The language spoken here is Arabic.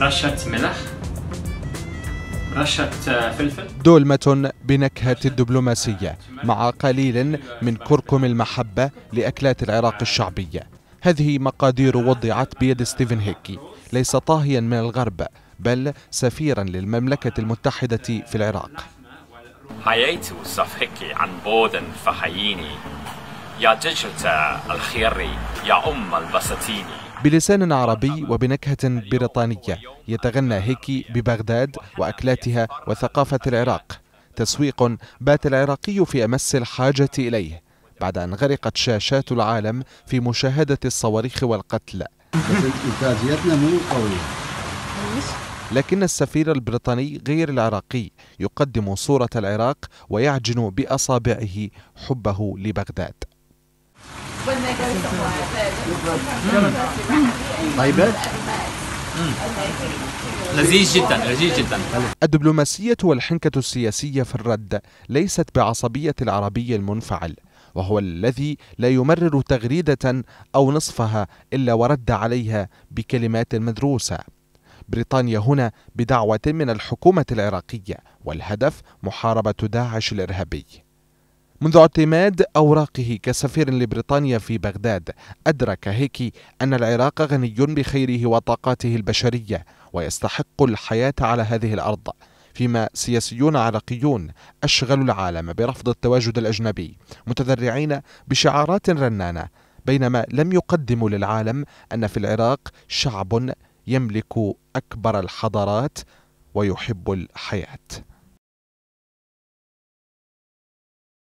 رشة ملح رشة فلفل دولمة بنكهة الدبلوماسية مع قليل من كركم المحبة لأكلات العراق الشعبية هذه مقادير وضعت بيد ستيفن هيكي ليس طاهيا من الغرب بل سفيرا للمملكة المتحدة في العراق حييت وصف هيكي عن بودن فحييني يا دجلة الخيري يا أم البساتيني بلسان عربي وبنكهة بريطانية يتغنى هيكي ببغداد وأكلاتها وثقافة العراق تسويق بات العراقي في أمس الحاجة إليه بعد أن غرقت شاشات العالم في مشاهدة الصواريخ والقتل لكن السفير البريطاني غير العراقي يقدم صورة العراق ويعجن بأصابعه حبه لبغداد طيبات mm. mm. mm. لذيذ جدا لذيذ جدا الدبلوماسية والحنكة السياسية في الرد ليست بعصبية العربي المنفعل وهو الذي لا يمرر تغريدة أو نصفها إلا ورد عليها بكلمات مدروسة بريطانيا هنا بدعوة من الحكومة العراقية والهدف محاربة داعش الإرهابي منذ اعتماد أوراقه كسفير لبريطانيا في بغداد أدرك هيكي أن العراق غني بخيره وطاقاته البشرية ويستحق الحياة على هذه الأرض فيما سياسيون عراقيون أشغلوا العالم برفض التواجد الأجنبي متذرعين بشعارات رنانة بينما لم يقدموا للعالم أن في العراق شعب يملك أكبر الحضارات ويحب الحياة